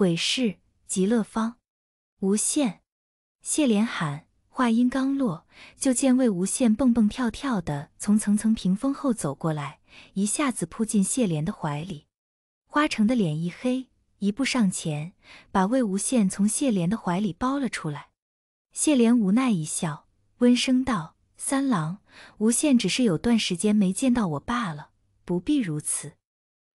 鬼市极乐坊，无限。谢莲喊，话音刚落，就见魏无羡蹦蹦跳跳的从层层屏风后走过来，一下子扑进谢莲的怀里。花城的脸一黑，一步上前，把魏无羡从谢莲的怀里抱了出来。谢莲无奈一笑，温声道：“三郎，无羡只是有段时间没见到我罢了，不必如此。”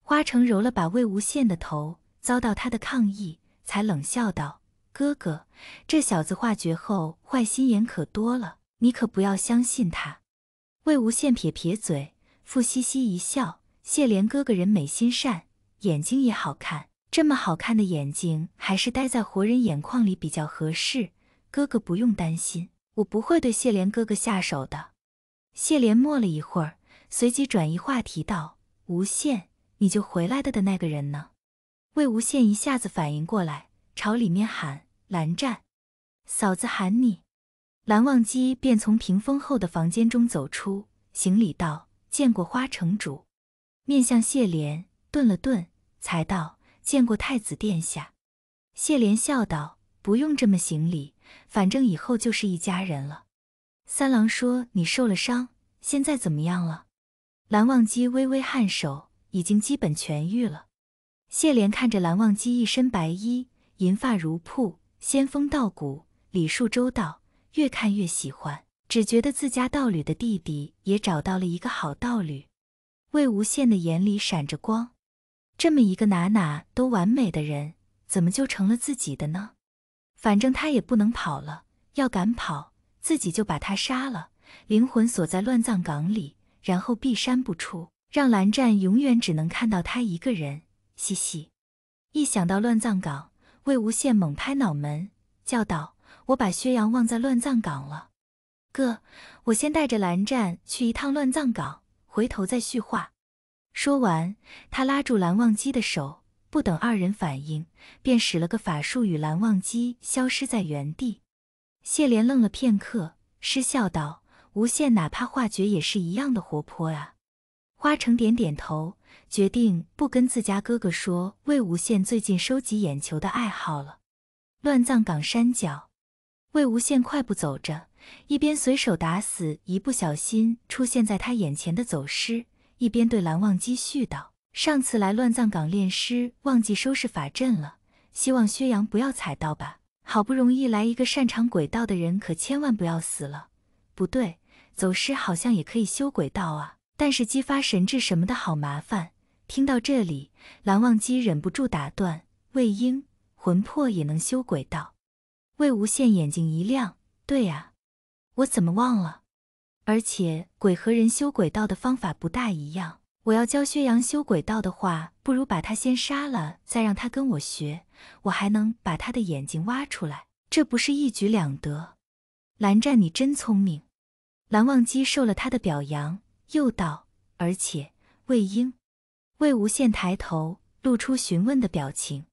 花城揉了把魏无羡的头。遭到他的抗议，才冷笑道：“哥哥，这小子化绝后坏心眼可多了，你可不要相信他。”魏无羡撇撇嘴，傅西西一笑：“谢怜哥哥人美心善，眼睛也好看。这么好看的眼睛，还是待在活人眼眶里比较合适。哥哥不用担心，我不会对谢怜哥哥下手的。”谢怜默了一会儿，随即转移话题道：“无羡，你就回来的的那个人呢？”魏无羡一下子反应过来，朝里面喊：“蓝湛，嫂子喊你。”蓝忘机便从屏风后的房间中走出，行礼道：“见过花城主。”面向谢怜，顿了顿，才道：“见过太子殿下。”谢怜笑道：“不用这么行礼，反正以后就是一家人了。”三郎说：“你受了伤，现在怎么样了？”蓝忘机微微颔首：“已经基本痊愈了。”谢莲看着蓝忘机一身白衣，银发如瀑，仙风道骨，礼数周到，越看越喜欢，只觉得自家道侣的弟弟也找到了一个好道侣。魏无羡的眼里闪着光，这么一个哪哪都完美的人，怎么就成了自己的呢？反正他也不能跑了，要敢跑，自己就把他杀了，灵魂锁在乱葬岗里，然后闭山不出，让蓝湛永远只能看到他一个人。嘻嘻，一想到乱葬岗，魏无羡猛拍脑门，叫道：“我把薛洋忘在乱葬岗了，哥，我先带着蓝湛去一趟乱葬岗，回头再叙话。”说完，他拉住蓝忘机的手，不等二人反应，便使了个法术，与蓝忘机消失在原地。谢怜愣了片刻，失笑道：“无羡哪怕化绝也是一样的活泼啊。”花城点点头，决定不跟自家哥哥说魏无羡最近收集眼球的爱好了。乱葬岗山脚，魏无羡快步走着，一边随手打死一不小心出现在他眼前的走尸，一边对蓝忘机絮叨：“上次来乱葬岗练尸，忘记收拾法阵了，希望薛洋不要踩到吧。好不容易来一个擅长鬼道的人，可千万不要死了。不对，走尸好像也可以修鬼道啊。”但是激发神智什么的好麻烦。听到这里，蓝忘机忍不住打断：“魏婴，魂魄也能修鬼道。”魏无羡眼睛一亮：“对呀，我怎么忘了？而且鬼和人修鬼道的方法不大一样。我要教薛洋修鬼道的话，不如把他先杀了，再让他跟我学。我还能把他的眼睛挖出来，这不是一举两得？”蓝湛，你真聪明。蓝忘机受了他的表扬。又道，而且魏婴、魏无羡抬头露出询问的表情，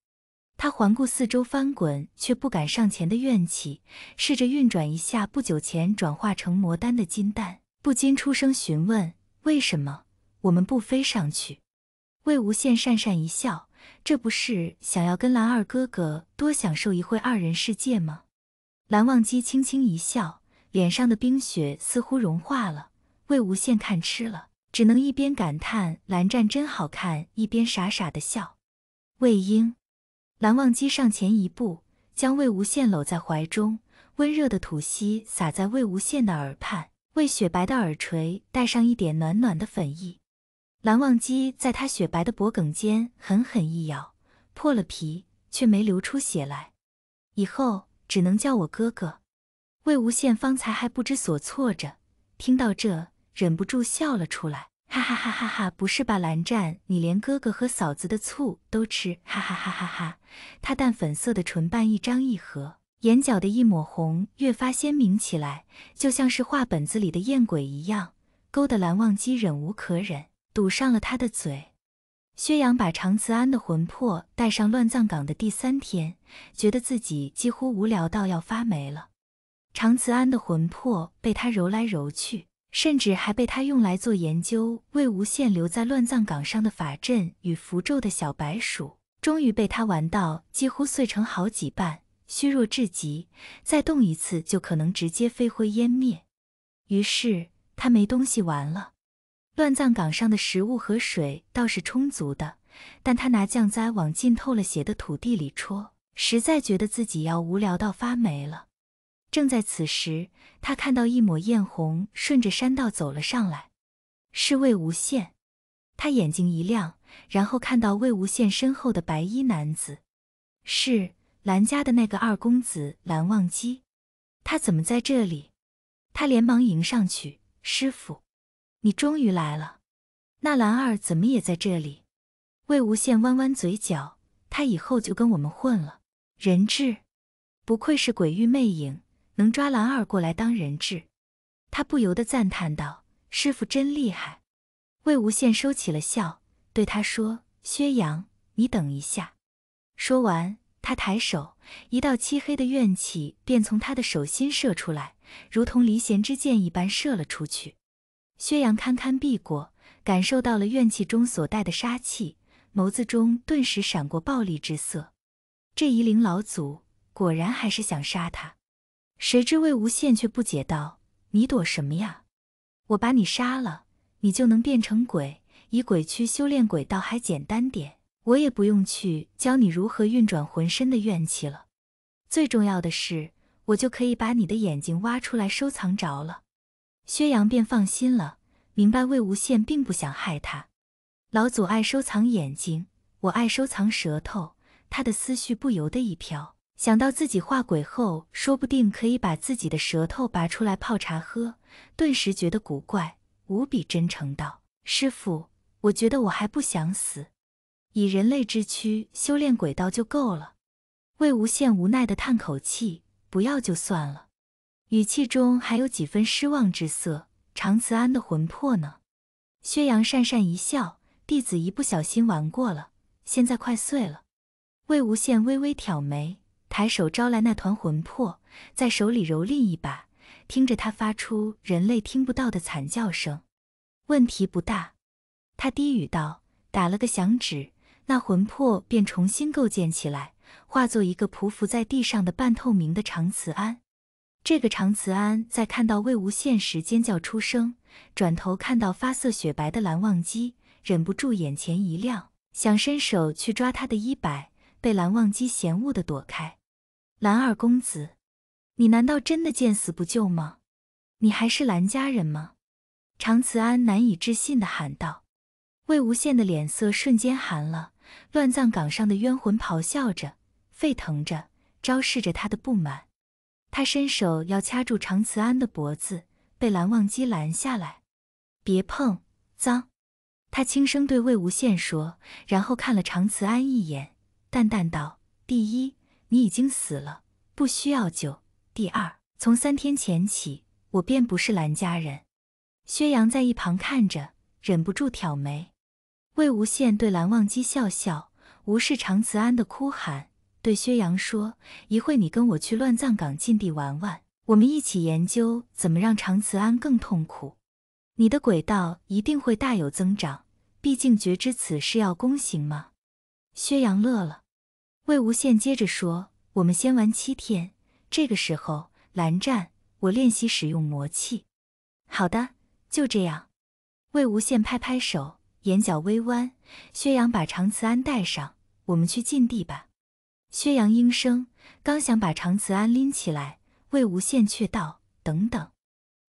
他环顾四周翻滚却不敢上前的怨气，试着运转一下不久前转化成魔丹的金丹，不禁出声询问：“为什么我们不飞上去？”魏无羡讪讪一笑：“这不是想要跟蓝二哥哥多享受一会二人世界吗？”蓝忘机轻轻一笑，脸上的冰雪似乎融化了。魏无羡看痴了，只能一边感叹“蓝湛真好看”，一边傻傻的笑。魏婴，蓝忘机上前一步，将魏无羡搂在怀中，温热的吐息洒在魏无羡的耳畔，为雪白的耳垂带上一点暖暖的粉意。蓝忘机在他雪白的脖颈间狠狠一咬，破了皮，却没流出血来。以后只能叫我哥哥。魏无羡方才还不知所措着，听到这。忍不住笑了出来，哈哈哈哈哈！不是吧，蓝湛，你连哥哥和嫂子的醋都吃，哈哈哈哈哈！他淡粉色的唇瓣一张一合，眼角的一抹红越发鲜明起来，就像是画本子里的艳鬼一样，勾得蓝忘机忍无可忍，堵上了他的嘴。薛洋把常慈安的魂魄带上乱葬岗的第三天，觉得自己几乎无聊到要发霉了。常慈安的魂魄被他揉来揉去。甚至还被他用来做研究。魏无羡留在乱葬岗上的法阵与符咒的小白鼠，终于被他玩到几乎碎成好几半，虚弱至极，再动一次就可能直接飞灰烟灭。于是他没东西玩了。乱葬岗上的食物和水倒是充足的，但他拿降灾往浸透了血的土地里戳，实在觉得自己要无聊到发霉了。正在此时，他看到一抹艳红顺着山道走了上来，是魏无羡。他眼睛一亮，然后看到魏无羡身后的白衣男子，是蓝家的那个二公子蓝忘机。他怎么在这里？他连忙迎上去：“师傅，你终于来了。那蓝二怎么也在这里？”魏无羡弯弯嘴角：“他以后就跟我们混了。”人质，不愧是鬼域魅影。能抓蓝二过来当人质，他不由得赞叹道：“师傅真厉害。”魏无羡收起了笑，对他说：“薛洋，你等一下。”说完，他抬手，一道漆黑的怨气便从他的手心射出来，如同离弦之箭一般射了出去。薛洋堪堪避过，感受到了怨气中所带的杀气，眸子中顿时闪过暴戾之色。这夷陵老祖果然还是想杀他。谁知魏无羡却不解道：“你躲什么呀？我把你杀了，你就能变成鬼，以鬼躯修炼鬼道还简单点，我也不用去教你如何运转浑身的怨气了。最重要的是，我就可以把你的眼睛挖出来收藏着了。”薛洋便放心了，明白魏无羡并不想害他。老祖爱收藏眼睛，我爱收藏舌头，他的思绪不由得一飘。想到自己化鬼后，说不定可以把自己的舌头拔出来泡茶喝，顿时觉得古怪，无比真诚道：“师傅，我觉得我还不想死，以人类之躯修炼鬼道就够了。”魏无羡无奈地叹口气：“不要就算了。”语气中还有几分失望之色。长慈安的魂魄呢？薛洋讪讪一笑：“弟子一不小心玩过了，现在快碎了。”魏无羡微微挑眉。抬手招来那团魂魄，在手里蹂躏一把，听着他发出人类听不到的惨叫声。问题不大，他低语道，打了个响指，那魂魄便重新构建起来，化作一个匍匐在地上的半透明的长慈安。这个长慈安在看到魏无羡时尖叫出声，转头看到发色雪白的蓝忘机，忍不住眼前一亮，想伸手去抓他的衣摆，被蓝忘机嫌恶的躲开。蓝二公子，你难道真的见死不救吗？你还是蓝家人吗？常慈安难以置信地喊道。魏无羡的脸色瞬间寒了，乱葬岗上的冤魂咆哮着、沸腾着，昭示着他的不满。他伸手要掐住常慈安的脖子，被蓝忘机拦下来：“别碰，脏。”他轻声对魏无羡说，然后看了常慈安一眼，淡淡道：“第一。”你已经死了，不需要救。第二，从三天前起，我便不是蓝家人。薛洋在一旁看着，忍不住挑眉。魏无羡对蓝忘机笑笑，无视长慈安的哭喊，对薛洋说：“一会你跟我去乱葬岗禁地玩玩，我们一起研究怎么让长慈安更痛苦。你的轨道一定会大有增长，毕竟觉知此事要躬行嘛。”薛洋乐了。魏无羡接着说：“我们先玩七天。这个时候，蓝湛，我练习使用魔气。”“好的，就这样。”魏无羡拍拍手，眼角微弯。薛洋把长慈安带上，我们去禁地吧。薛洋应声，刚想把长慈安拎起来，魏无羡却道：“等等。”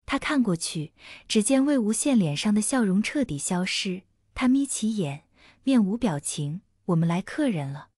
他看过去，只见魏无羡脸上的笑容彻底消失，他眯起眼，面无表情。“我们来客人了。”